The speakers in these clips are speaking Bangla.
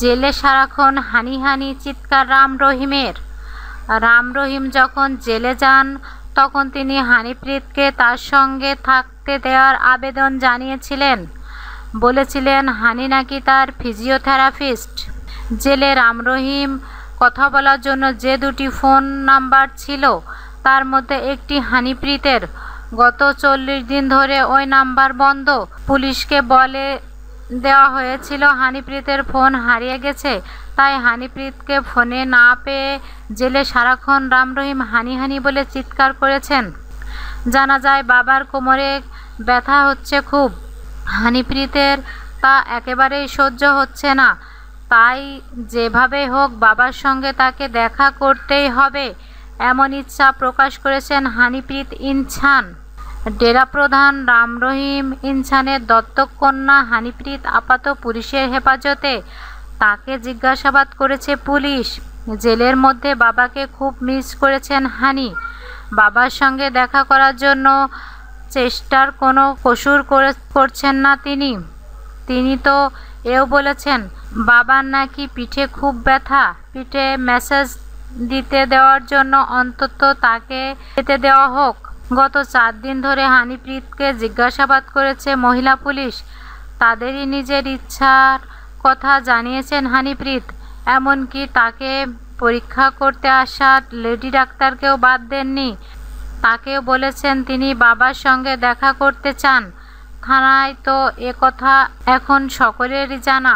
জেলে সারাক্ষণ হানি হানি চিৎকার রাম রহিমের রাম রহিম যখন জেলে যান তখন তিনি হানিপ্রীতকে তার সঙ্গে থাকতে দেওয়ার আবেদন জানিয়েছিলেন বলেছিলেন হানি নাকি তার ফিজিওথেরাপিস্ট জেলে রাম রহিম কথা বলার জন্য যে দুটি ফোন নাম্বার ছিল তার মধ্যে একটি হানিপ্রীতের গত চল্লিশ দিন ধরে ওই নাম্বার বন্ধ পুলিশকে বলে দেওয়া হয়েছিল হানিপ্রীতের ফোন হারিয়ে গেছে তাই হানিপ্রীতকে ফোনে না পেয়ে জেলে সারাক্ষণ রহিম হানি হানি বলে চিৎকার করেছেন জানা যায় বাবার কোমরে ব্যথা হচ্ছে খুব হানিপ্রীতের তা একেবারেই সহ্য হচ্ছে না তাই যেভাবে হোক বাবার সঙ্গে তাকে দেখা করতেই হবে এমন ইচ্ছা প্রকাশ করেছেন হানিপ্রীত ইনছান ডেরা প্রধান রাম রহিম ইনসানের দত্তক কন্যা হানিপ্রীত আপাত পুলিশের হেফাজতে তাকে জিজ্ঞাসাবাদ করেছে পুলিশ জেলের মধ্যে বাবাকে খুব মিস করেছেন হানি বাবার সঙ্গে দেখা করার জন্য চেষ্টার কোনো কসুর করছেন না তিনি তিনি তো এও বলেছেন বাবার নাকি পিঠে খুব ব্যথা পিঠে মেসেজ দিতে দেওয়ার জন্য অন্তত তাকে খেতে দেওয়া হোক গত চার দিন ধরে হানিপ্রীতকে জিজ্ঞাসাবাদ করেছে মহিলা পুলিশ তাদেরই নিজের ইচ্ছার কথা জানিয়েছেন হানিপ্রীত এমনকি তাকে পরীক্ষা করতে আসা লেডি ডাক্তারকেও বাদ দেননি তাকেও বলেছেন তিনি বাবার সঙ্গে দেখা করতে চান থানায় তো এ কথা এখন সকলেরই জানা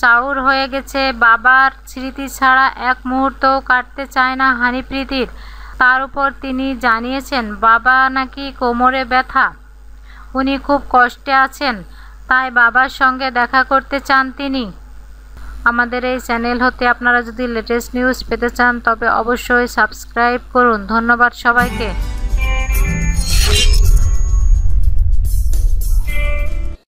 চাউর হয়ে গেছে বাবার স্মৃতি ছাড়া এক মুহূর্তও কাটতে চায় না হানিপ্রীতির তার উপর তিনি জানিয়েছেন বাবা নাকি কোমরে ব্যথা উনি খুব কষ্টে আছেন তাই বাবার সঙ্গে দেখা করতে চান তিনি আমাদের এই চ্যানেল হতে আপনারা যদি লেটেস্ট নিউজ পেতে চান তবে অবশ্যই সাবস্ক্রাইব করুন ধন্যবাদ সবাইকে